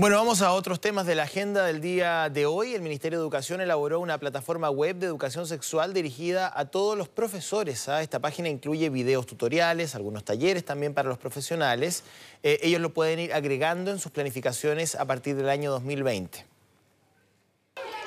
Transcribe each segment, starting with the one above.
Bueno, vamos a otros temas de la agenda del día de hoy. El Ministerio de Educación elaboró una plataforma web de educación sexual dirigida a todos los profesores. ¿ah? Esta página incluye videos tutoriales, algunos talleres también para los profesionales. Eh, ellos lo pueden ir agregando en sus planificaciones a partir del año 2020.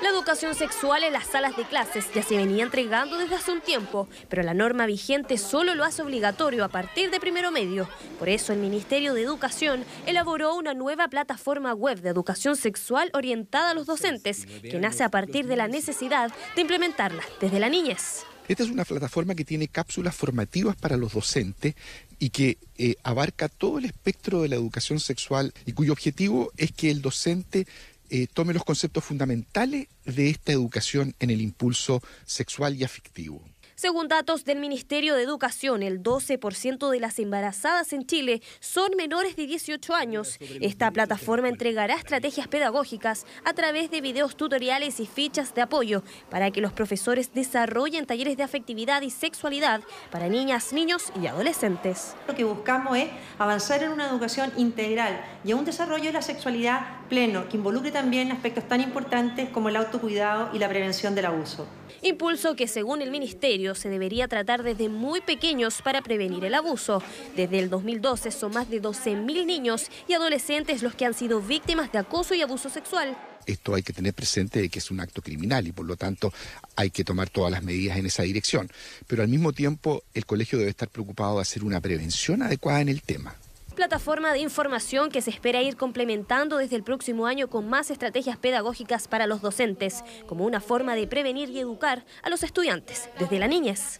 La educación sexual en las salas de clases ya se venía entregando desde hace un tiempo, pero la norma vigente solo lo hace obligatorio a partir de primero medio. Por eso el Ministerio de Educación elaboró una nueva plataforma web de educación sexual orientada a los docentes, que nace a partir de la necesidad de implementarla desde la niñez. Esta es una plataforma que tiene cápsulas formativas para los docentes y que eh, abarca todo el espectro de la educación sexual y cuyo objetivo es que el docente eh, tome los conceptos fundamentales de esta educación en el impulso sexual y afectivo. Según datos del Ministerio de Educación, el 12% de las embarazadas en Chile son menores de 18 años. Esta plataforma entregará estrategias pedagógicas a través de videos tutoriales y fichas de apoyo para que los profesores desarrollen talleres de afectividad y sexualidad para niñas, niños y adolescentes. Lo que buscamos es avanzar en una educación integral y un desarrollo de la sexualidad pleno que involucre también aspectos tan importantes como el autocuidado y la prevención del abuso. Impulso que según el Ministerio se debería tratar desde muy pequeños para prevenir el abuso. Desde el 2012 son más de 12.000 niños y adolescentes los que han sido víctimas de acoso y abuso sexual esto hay que tener presente de que es un acto criminal y por lo tanto hay que tomar todas las medidas en esa dirección. Pero al mismo tiempo el colegio debe estar preocupado de hacer una prevención adecuada en el tema plataforma de información que se espera ir complementando desde el próximo año con más estrategias pedagógicas para los docentes, como una forma de prevenir y educar a los estudiantes desde la niñez.